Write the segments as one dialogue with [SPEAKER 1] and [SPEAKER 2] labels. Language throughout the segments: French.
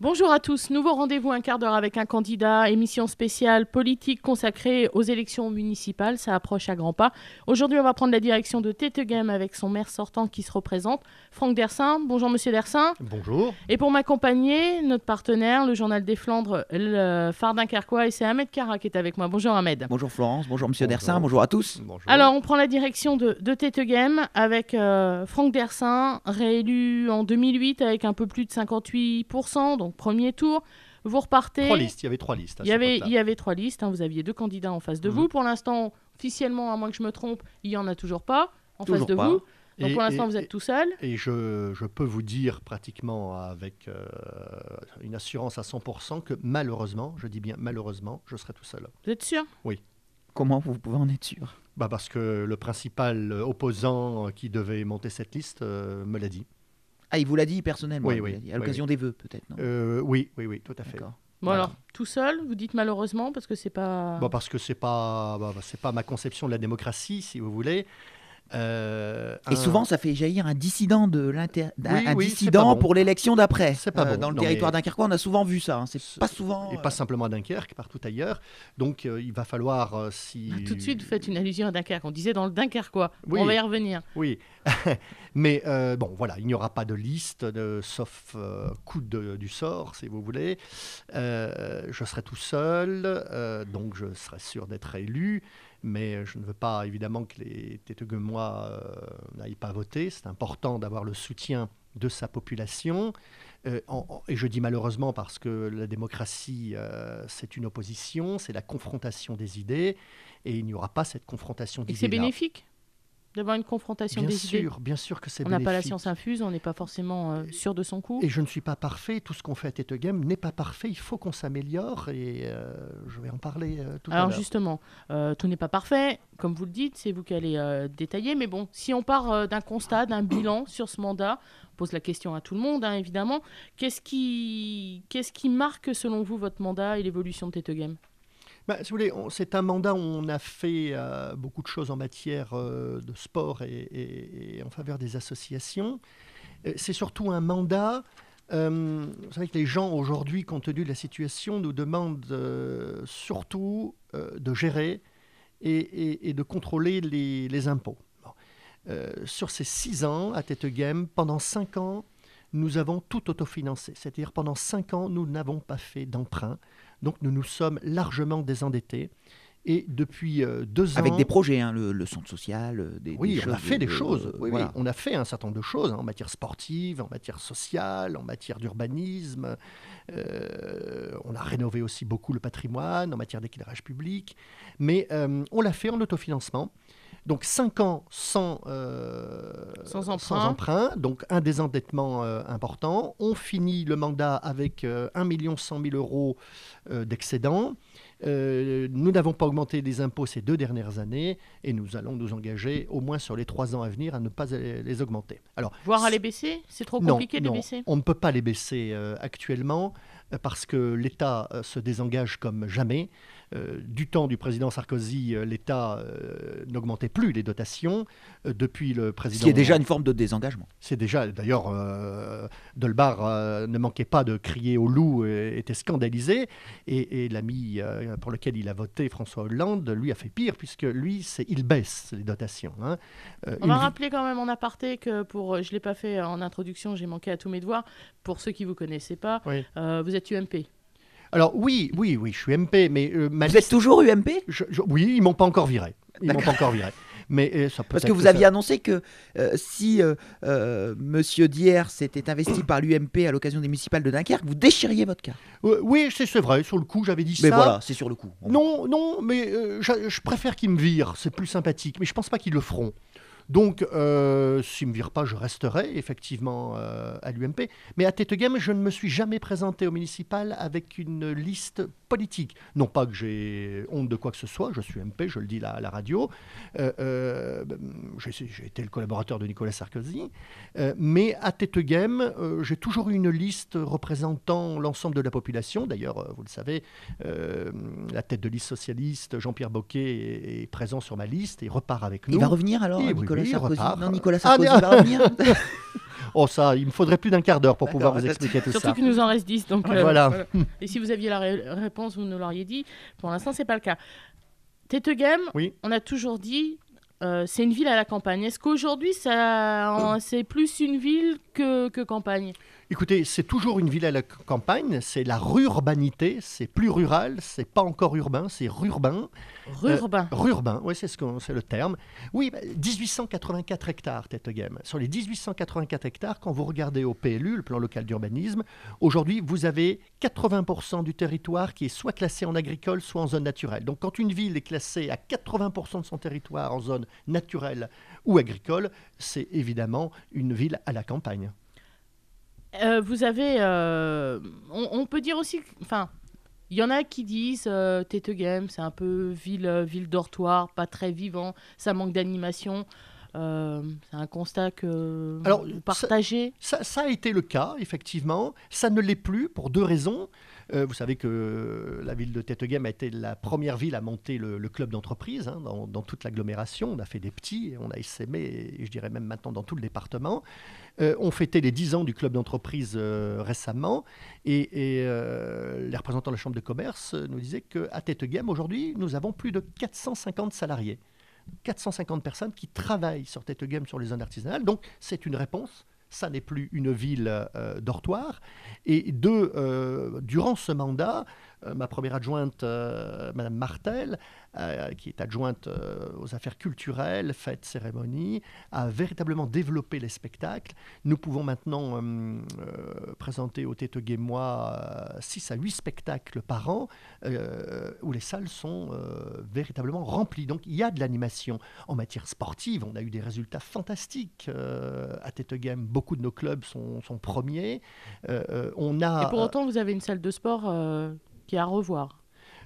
[SPEAKER 1] Bonjour à tous, nouveau rendez-vous un quart d'heure avec un candidat, émission spéciale politique consacrée aux élections municipales, ça approche à grands pas. Aujourd'hui on va prendre la direction de Tetegem avec son maire sortant qui se représente, Franck Dersin. Bonjour monsieur Dersin. Bonjour. Et pour m'accompagner, notre partenaire, le journal des Flandres, le Fardin Carquois, et c'est Ahmed Kara qui est avec moi. Bonjour Ahmed.
[SPEAKER 2] Bonjour Florence, bonjour monsieur Dersin, bonjour à tous.
[SPEAKER 1] Alors on prend la direction de, de avec euh, Franck Dersin, réélu en 2008 avec un peu plus de 58% premier tour. Vous repartez. Trois listes, il
[SPEAKER 3] y avait trois listes. Il y avait,
[SPEAKER 1] il y avait trois listes, hein, vous aviez deux candidats en face de mhm. vous. Pour l'instant, officiellement, à moins que je me trompe, il n'y en a toujours pas en face de vous. Donc pour l'instant, vous êtes tout seul.
[SPEAKER 3] Et je, peux vous dire pratiquement avec euh, une assurance à 100% que malheureusement, je dis bien malheureusement, je serai tout seul.
[SPEAKER 1] Vous êtes sûr
[SPEAKER 2] Oui. Comment vous pouvez en être sûr bah Parce que le
[SPEAKER 3] principal opposant qui devait monter cette liste euh, me l'a dit.
[SPEAKER 2] Ah, il vous l'a dit personnellement
[SPEAKER 1] Oui, oui. à l'occasion
[SPEAKER 3] des vœux, peut-être, euh, Oui, oui, oui, tout à fait. Bon
[SPEAKER 1] alors, tout seul, vous dites malheureusement parce que c'est pas. Bon,
[SPEAKER 3] parce que c'est pas, bah, bah, c'est pas ma conception de la démocratie, si vous voulez. Euh, et souvent,
[SPEAKER 2] ça fait jaillir un dissident, de dissident pour l'élection d'après. C'est pas bon. Euh, dans le territoire
[SPEAKER 3] mais... dunkerquois, on a souvent vu ça. Hein. C'est pas souvent. Et euh, pas simplement à Dunkerque, partout ailleurs. Donc, il va falloir si. Bah, tout de suite,
[SPEAKER 1] vous faites une allusion à Dunkerque. On disait dans le Dunkerquois. On va y revenir.
[SPEAKER 3] Oui. mais bon, voilà, il n'y aura pas de liste, de, sauf coup de, du sort, si vous voulez. je serai tout seul, donc je serai sûr d'être élu mais euh, je ne veux pas évidemment que les de euh, n'aillent pas voter. C'est important d'avoir le soutien de sa population. Euh, et je dis malheureusement parce que la démocratie, c'est une opposition, c'est la confrontation des idées, et il n'y aura pas cette confrontation des idées. Et c'est bénéfique
[SPEAKER 1] d'avoir une confrontation bien sûr,
[SPEAKER 3] Bien sûr que c'est On n'a pas la science
[SPEAKER 1] infuse, on n'est pas forcément euh, sûr de son coup. Et
[SPEAKER 3] je ne suis pas parfait, tout ce qu'on fait à
[SPEAKER 1] Tete Game n'est pas parfait, il faut qu'on s'améliore et euh, je vais en parler euh, tout à l'heure. Alors justement, tout n'est pas parfait, comme vous le dites, c'est vous qui allez détailler, mais bon, si on part d'un constat, d'un bilan sur ce mandat, on pose la question à tout le monde hein, évidemment, qu'est-ce qui... qu'est-ce qui marque selon vous votre mandat et l'évolution de Tete Game
[SPEAKER 3] bah, c'est un mandat où on a fait euh, beaucoup de choses en matière euh, de sport et, en faveur des associations. Euh, c'est surtout un mandat. vous savez que les gens aujourd'hui, compte tenu de la situation, nous demandent surtout de gérer et, de contrôler les, impôts. sur ces six ans, à tête game, pendant cinq ans, nous avons tout autofinancé. C'est-à-dire pendant cinq ans, nous n'avons pas fait d'emprunt. Donc nous nous sommes largement désendettés. Et depuis euh, deux ans. Avec des projets,
[SPEAKER 2] hein, le, centre social, euh, des, Oui, on a fait des, euh, choses. on
[SPEAKER 3] a fait un certain nombre de choses en matière sportive, en matière sociale, en matière d'urbanisme. on a rénové aussi beaucoup le patrimoine en matière d'éclairage public. Mais on l'a fait en autofinancement. Donc 5 ans sans, euh, emprunt. donc un désendettement euh, important. On finit le mandat avec 1,1 euh, million 100 000 euros d'excédent. nous n'avons pas augmenté les impôts ces deux dernières années et nous allons nous engager au moins sur les trois ans à venir à ne pas les augmenter. Alors, Voire à les
[SPEAKER 1] baisser C'est trop compliqué de les non,
[SPEAKER 3] On ne peut pas les baisser actuellement parce que l'État se désengage comme jamais. Euh, du temps du président Sarkozy, euh, l'État euh, n'augmentait plus les dotations. depuis le président. Ce qui est déjà une forme de désengagement. C'est déjà, d'ailleurs, Delbar ne manquait pas de crier au loup, était scandalisé. Et, l'ami pour lequel il a voté, François Hollande, lui a fait pire, puisque lui, il baisse les dotations. Hein. on va
[SPEAKER 1] rappeler quand même en aparté que pour, je ne l'ai pas fait en introduction, j'ai manqué à tous mes devoirs. Pour ceux qui ne vous connaissaient pas, vous êtes UMP.
[SPEAKER 3] Alors oui, oui, oui, je suis UMP, mais euh, Vous êtes toujours UMP
[SPEAKER 2] oui, ils m'ont pas encore viré. Ils m'ont pas encore viré. Mais euh, ça Parce que vous aviez annoncé que euh, si M. Monsieur Dier s'était investi par l'UMP à l'occasion des municipales de Dunkerque, vous déchiriez votre carte. Oui, c'est vrai. Sur le coup, j'avais dit ça. Mais voilà, c'est sur le coup.
[SPEAKER 3] Non, non, mais je préfère qu'ils me virent. C'est plus sympathique. Mais je pense pas qu'ils le feront. Donc, euh, s'il ne me vire pas, je resterai effectivement euh, à l'UMP. Mais à game je ne me suis jamais présenté au municipal avec une liste politique. Non pas que j'ai honte de quoi que ce soit, je suis MP, je le dis à la radio, euh, euh, j'ai été le collaborateur de Nicolas Sarkozy, euh, mais à tête game, j'ai toujours eu une liste représentant l'ensemble de la population. D'ailleurs, vous le savez, la tête de liste socialiste, Jean-Pierre Boquet, est, présent sur ma liste et repart avec nous. Il va revenir alors, Nicolas, Sarkozy. Non, Nicolas ah, Sarkozy va revenir Oh, ça, il me faudrait plus d'un quart d'heure pour pouvoir vous expliquer tout ça. Surtout qu'il nous en reste 10. Donc, voilà. Euh,
[SPEAKER 1] Et si vous aviez la réponse, vous nous l'auriez dit. Pour l'instant, c'est pas le cas. Tete Game, oui. on a toujours dit euh, c'est une ville à la campagne. Est-ce qu'aujourd'hui, c'est plus une ville que campagne
[SPEAKER 3] Écoutez, c'est toujours une ville à la campagne, c'est la rurbanité, c'est plus rural, c'est pas encore urbain, c'est rurbain.
[SPEAKER 1] Euh, rurbain. rurbain,
[SPEAKER 3] oui, c'est ce le terme. Oui, 1884 bah, hectares, tête game. Sur les 1884 hectares, quand vous regardez au PLU, le plan local d'urbanisme, aujourd'hui, vous avez 80% du territoire qui est soit classé en agricole, soit en zone naturelle. Donc quand une ville est classée à 80% de son territoire en zone naturelle ou agricole, c'est évidemment une ville à la campagne.
[SPEAKER 1] Euh, vous avez. Euh, on, peut dire aussi. Enfin, il y en a qui disent euh, Tete Game, c'est un peu ville, ville dortoir, pas très vivant, ça manque d'animation. c'est un constat que Alors, vous
[SPEAKER 3] ça, a été le cas, effectivement. Ça ne l'est plus pour deux raisons. Euh, vous savez que euh, la ville de Tetegem a été la première ville à monter le, club d'entreprise hein, dans, toute l'agglomération. On a fait des petits, on a essaimé, et je dirais même maintenant dans tout le département. Euh, on fêtait les 10 ans du club d'entreprise récemment et, les représentants de la Chambre de commerce nous disaient qu'à Tetegem, aujourd'hui, nous avons plus de 450 salariés. 450 personnes qui travaillent sur Tetegem sur les zones artisanales. Donc, c'est une réponse ça n'est plus une ville euh, dortoir. Et deux, euh, durant ce mandat, euh, ma première adjointe, euh, Madame Martel, euh, qui est adjointe aux affaires culturelles, fêtes, cérémonies, a véritablement développé les spectacles. Nous pouvons maintenant présenter au Tête moi 6 à 8 spectacles par an, où les salles sont véritablement remplies. Donc il y a de l'animation. En matière sportive, on a eu des résultats fantastiques à Tête Game. Beaucoup de nos clubs sont, premiers. on a... Et pour
[SPEAKER 1] autant, vous avez une salle de sport qui est à revoir.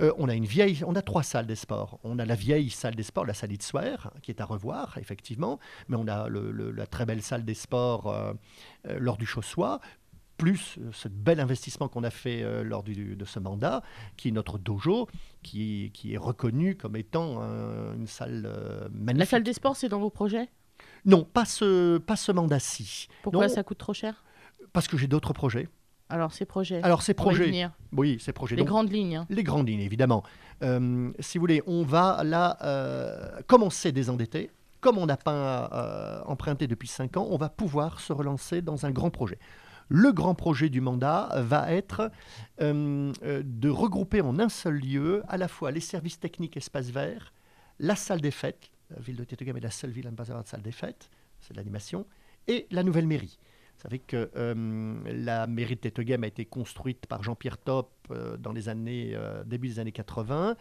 [SPEAKER 3] Euh, on a une vieille, on a trois salles des sports. On a la vieille salle des sports, la salle Itsoir, qui est à revoir effectivement, mais on a la très belle salle des sports euh, euh, lors du Chaussois, plus ce bel investissement qu'on a fait lors de ce mandat, qui est notre dojo, qui, est reconnu comme étant une salle mais La salle des sports, c'est dans vos projets Non, pas ce, pas ce mandat-ci. Pourquoi ça
[SPEAKER 1] coûte trop cher
[SPEAKER 3] Parce que j'ai d'autres projets.
[SPEAKER 1] Alors, ces projets. ces projets. Oui, ces projets. Les grandes lignes. Hein. Les
[SPEAKER 3] grandes lignes, évidemment. Euh, si vous voulez, on va là, commencer euh, comme on comme on n'a pas euh, emprunté depuis cinq ans, on va pouvoir se relancer dans un grand projet. Le grand projet du mandat va être de regrouper en un seul lieu à la fois les services techniques espace vert, la salle des fêtes, la ville de Tétogame est la seule ville à ne pas avoir de salle des fêtes, c'est de l'animation, et la nouvelle mairie. Vous savez que euh, la mairie de Tetegem a été construite par Jean-Pierre Top euh, dans les années, euh, début des années 80.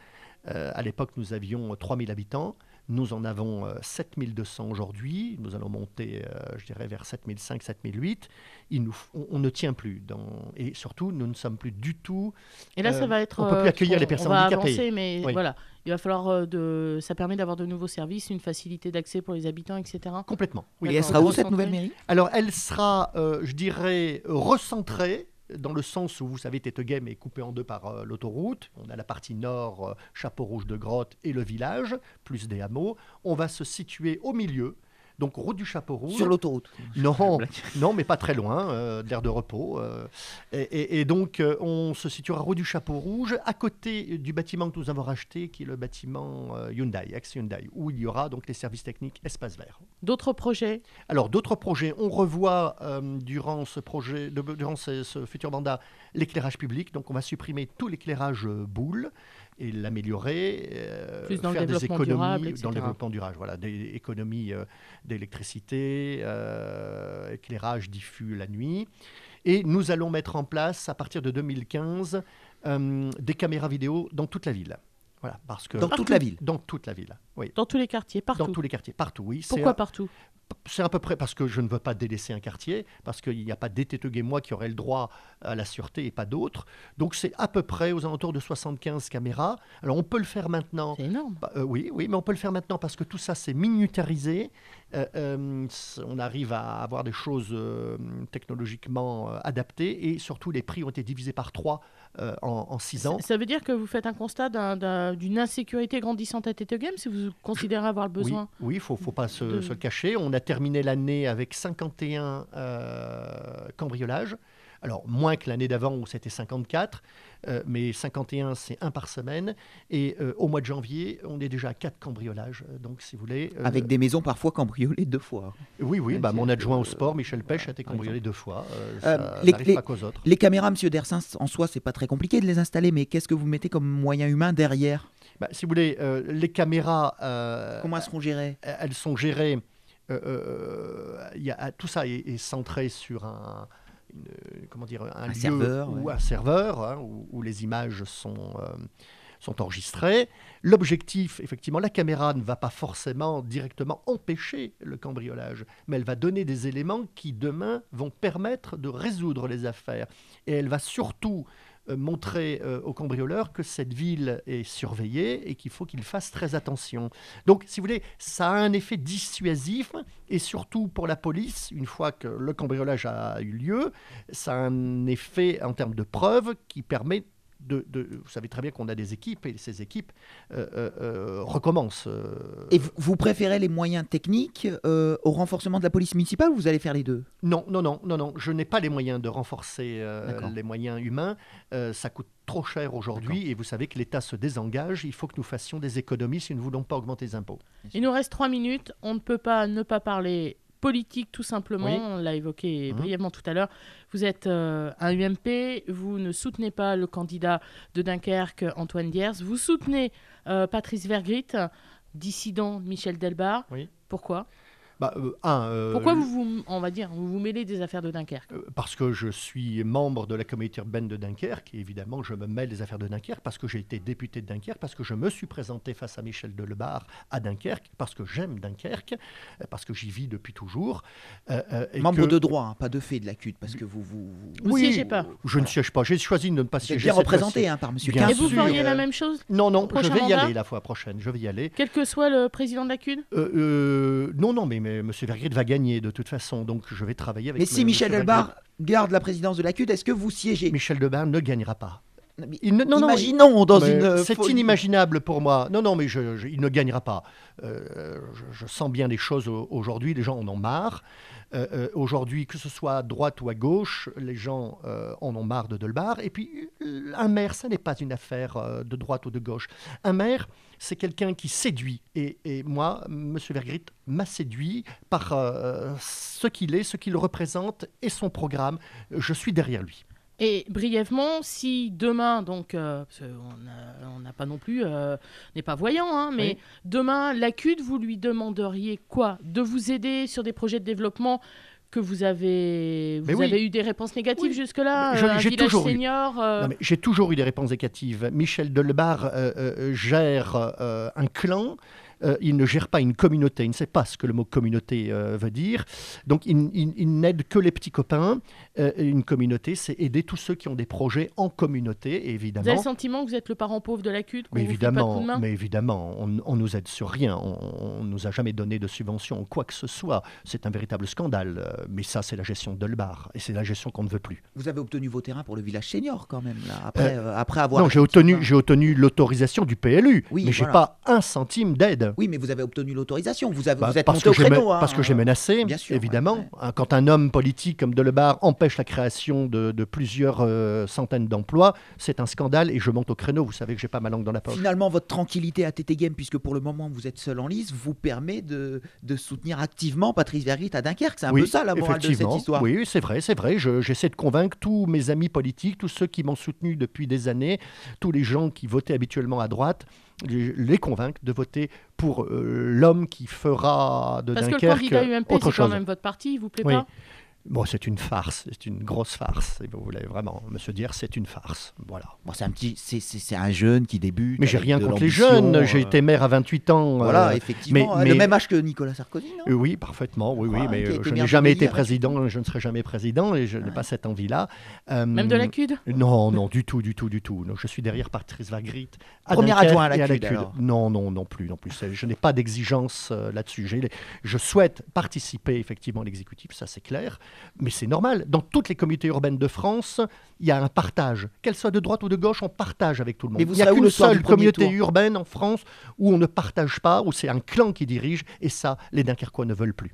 [SPEAKER 3] Euh, à l'époque, nous avions 3000 euh, habitants. Nous en avons 7200 euh, aujourd'hui. Nous allons monter, je dirais, vers 7 7008. Il nous, on, ne tient plus. Dans, et surtout, nous ne sommes plus du tout. Et là, ça va être. On ne peut plus accueillir les personnes on va handicapées. mais voilà.
[SPEAKER 1] Il va falloir de. Ça permet d'avoir de nouveaux services, une facilité d'accès pour les habitants, etc. Complètement. Oui, et elle sera où cette nouvelle mairie
[SPEAKER 3] Alors, elle sera, je dirais, recentrée dans le sens où, vous savez, Teteguem est coupé en deux par euh, l'autoroute. On a la partie nord, euh, Chapeau Rouge de Grotte et le village, plus des hameaux. On va se situer au milieu donc route du Chapeau Rouge. Sur l'autoroute. Non, mais pas très loin, euh, de l'air de repos. Euh. et, donc, euh, on se situera route du Chapeau Rouge, à côté du bâtiment que nous avons racheté, qui est le bâtiment Hyundai, ex-Hyundai, où il y aura donc les services techniques Espace Vert. D'autres projets Alors, d'autres projets. On revoit durant ce projet, ce futur mandat, l'éclairage public. Donc, on va supprimer tout l'éclairage boule et l'améliorer, euh, faire des économies dans le développement durable, voilà, des économies euh, d'électricité, euh, éclairage diffus la nuit. Et nous allons mettre en place, à partir de 2015, des caméras vidéo dans toute la ville. Voilà, parce que dans toute la ville. Dans toute la ville. Oui. Dans tous les quartiers, partout. Dans tous les quartiers, partout, oui. Pourquoi partout C'est à peu près parce que je ne veux pas délaisser un quartier, parce qu'il n'y a pas des moi qui aurait le droit à la sûreté et pas d'autres. Donc c'est à peu près aux alentours de 75 caméras. Alors on peut le faire maintenant. C'est énorme. Bah, euh, oui, oui, mais on peut le faire maintenant parce que tout ça c'est minutarisé. Euh, euh, on arrive à avoir des choses technologiquement adaptées et surtout les prix ont été divisés par trois euh, en, en, ans. Ça,
[SPEAKER 1] veut dire que vous faites un constat d'une insécurité grandissante à Tete si vous considérez avoir le besoin
[SPEAKER 3] Oui, il ne faut, pas se, se, le cacher. On a terminé l'année avec 51 euh, cambriolages. Alors, moins que l'année d'avant où c'était 54, euh, mais 51, c'est un par semaine. Et euh, au mois de janvier, on est déjà à quatre cambriolages, euh, donc si vous voulez. Avec des
[SPEAKER 2] maisons parfois cambriolées deux fois. Oui, oui, bah,
[SPEAKER 3] mon adjoint au sport, Michel Pêche, a été cambriolé deux fois. Ça les, pas autres. les
[SPEAKER 2] caméras, Monsieur Dersin, en soi, c'est pas très compliqué de les installer, mais qu'est-ce que vous mettez comme moyen humain derrière bah, Si vous voulez, les caméras. Comment elles seront gérées Elles sont gérées. Euh,
[SPEAKER 3] y a, tout ça est, centré sur un, comment dire, un, serveur, ou un serveur hein, où, les images sont, euh, sont enregistrées. L'objectif, effectivement, la caméra ne va pas forcément directement empêcher le cambriolage, mais elle va donner des éléments qui demain vont permettre de résoudre les affaires. Et elle va surtout euh, montrer euh, aux cambrioleurs que cette ville est surveillée et qu'il faut qu'ils fassent très attention. Donc, si vous voulez, ça a un effet dissuasif et surtout pour la police, une fois que le cambriolage a eu lieu, ça a un effet en termes de preuves qui permet de, vous savez très bien qu'on a des équipes et ces équipes euh, euh, euh,
[SPEAKER 2] recommencent. Et vous préférez les moyens techniques au renforcement de la police municipale ou vous allez faire les deux
[SPEAKER 3] Non, non, non, non, non. Je n'ai pas les moyens de renforcer les moyens humains. ça coûte trop cher aujourd'hui et vous savez que l'État se désengage. Il faut que nous fassions des économies si nous ne voulons pas augmenter les impôts.
[SPEAKER 1] Il nous reste trois minutes. On ne peut pas ne pas parler politique, tout simplement. On l'a évoqué mmh. brièvement tout à l'heure. Vous êtes euh, un UMP, vous ne soutenez pas le candidat de Dunkerque, Antoine Diers. Vous soutenez euh, Patrice Vergrit, dissident Michel Delbar. Pourquoi
[SPEAKER 3] bah, euh, euh, Pourquoi vous,
[SPEAKER 1] vous, on va dire, vous vous mêlez des affaires de Dunkerque euh,
[SPEAKER 3] Parce que je suis membre de la communauté urbaine de Dunkerque et évidemment je me mêle des affaires de Dunkerque parce que j'ai été député de Dunkerque, parce que je me suis présenté face à Michel Delebarre à Dunkerque, parce que j'aime Dunkerque, parce que j'y vis depuis toujours. membre de droit, hein, pas de fait de la CUD parce que vous... Vous, siégez pas. Je ne siège pas, j'ai choisi de ne pas siéger. Bien représenté hein, par M. et vous feriez la
[SPEAKER 1] même chose Non, non, je vais y aller
[SPEAKER 3] la fois prochaine, je vais y aller.
[SPEAKER 1] Quel que soit le président de la CUT
[SPEAKER 3] Non, non, mais euh, monsieur M. va gagner de toute façon, donc je vais travailler avec Mais si Michel Debar garde la présidence de la CUT, est-ce que vous siégez Michel Debar ne gagnera pas. C'est inimaginable pour moi. Non, non, mais il ne gagnera pas. Euh, je, sens bien les choses aujourd'hui. Les gens en ont marre. Euh, euh, aujourd'hui, que ce soit à droite ou à gauche, les gens en ont marre de Delbar. Et puis, un maire, ça n'est pas une affaire de droite ou de gauche. Un maire, c'est quelqu'un qui séduit. Et, moi, M. Vergrit m'a séduit par ce qu'il est, ce qu'il représente et son programme. Je suis derrière lui.
[SPEAKER 1] Et brièvement, si demain, donc, euh, on n'a pas non plus, euh, n'est pas voyant, hein, mais demain, la vous lui demanderiez quoi De vous aider sur des projets de développement que vous avez, vous avez eu des réponses négatives jusque-là J'ai toujours,
[SPEAKER 3] eu des réponses négatives. Michel Delbar euh, gère un clan euh, il ne gère pas une communauté, il ne sait pas ce que le mot communauté euh, veut dire. Donc il, n'aide que les petits copains. Euh, une communauté, c'est aider tous ceux qui ont des projets en communauté, évidemment. Vous avez le
[SPEAKER 1] sentiment que vous êtes le parent pauvre de la CUD mais évidemment, mais
[SPEAKER 3] évidemment, on, nous aide sur rien, on ne nous a jamais donné de subvention quoi que ce soit. C'est un véritable scandale, mais ça c'est la gestion de et c'est la gestion qu'on ne veut plus.
[SPEAKER 2] Vous avez obtenu vos terrains pour le village senior quand même, après, avoir... Non, j'ai obtenu,
[SPEAKER 3] obtenu l'autorisation du PLU, oui, mais j'ai pas un centime d'aide. Euh. Oui,
[SPEAKER 2] mais vous avez obtenu l'autorisation. Vous, bah, êtes parce monté que au créneau, hein. Parce que
[SPEAKER 3] j'ai menacé, évidemment. Hein, quand un homme politique comme Delebar empêche la création de, plusieurs euh, centaines d'emplois, c'est un scandale et je monte au créneau. Vous savez que j'ai pas ma langue dans la poche.
[SPEAKER 2] Finalement, votre tranquillité à TT Game, puisque pour le moment vous êtes seul en lice, vous permet de, soutenir activement Patrice Vergrit à Dunkerque. C'est un peu ça la morale de cette histoire. Oui,
[SPEAKER 3] c'est vrai, c'est vrai. J'essaie de convaincre tous mes amis politiques, tous ceux qui m'ont soutenu depuis des années, tous les gens qui votaient habituellement à droite, les convaincre de voter pour euh, l'homme qui fera de Parce que le candidat UMP, c'est quand même votre parti, il vous plaît pas Bon, c'est une farce, c'est une grosse farce. vous voulez vraiment me se dire, c'est une
[SPEAKER 2] farce. Voilà. c'est un petit, c'est un jeune qui débute. Mais j'ai rien contre les jeunes. J'ai été euh, maire à 28 ans. Euh, voilà, effectivement, mais, euh, le même âge que Nicolas Sarkozy. oui, parfaitement. Oui, oui, mais je n'ai jamais été hein.
[SPEAKER 3] président, je ne serai jamais président et je n'ai pas cette envie-là. même de la Non, non, du tout, du tout, du tout. je suis derrière Patrice Vagrit. Premier adjoint à la, Non, non, non plus, non plus. Je n'ai pas d'exigence là-dessus. Je souhaite participer effectivement à l'exécutif, ça c'est clair. Mais c'est normal. Dans toutes les communautés urbaines de France, il y a un partage. Qu'elle soit de droite ou de gauche, on partage avec tout le monde. il n'y a qu'une seule communauté urbaine en France où on ne partage pas, où c'est un clan qui dirige, et ça, les Dunkerquois ne veulent plus.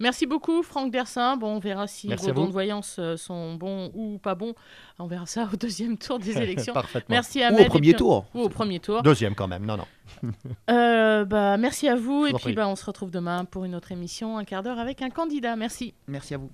[SPEAKER 1] Merci beaucoup, Franck Dersin. Bon, on verra si vos dons de voyance euh, sont bons ou pas bons. On verra ça au deuxième tour des élections. Merci à Ou au premier tour. au premier tour. Deuxième quand même, non, non. Euh, bah, merci à vous. et puis, bah, on se retrouve demain pour une autre émission, un quart d'heure avec un candidat. Merci.
[SPEAKER 2] Merci à vous.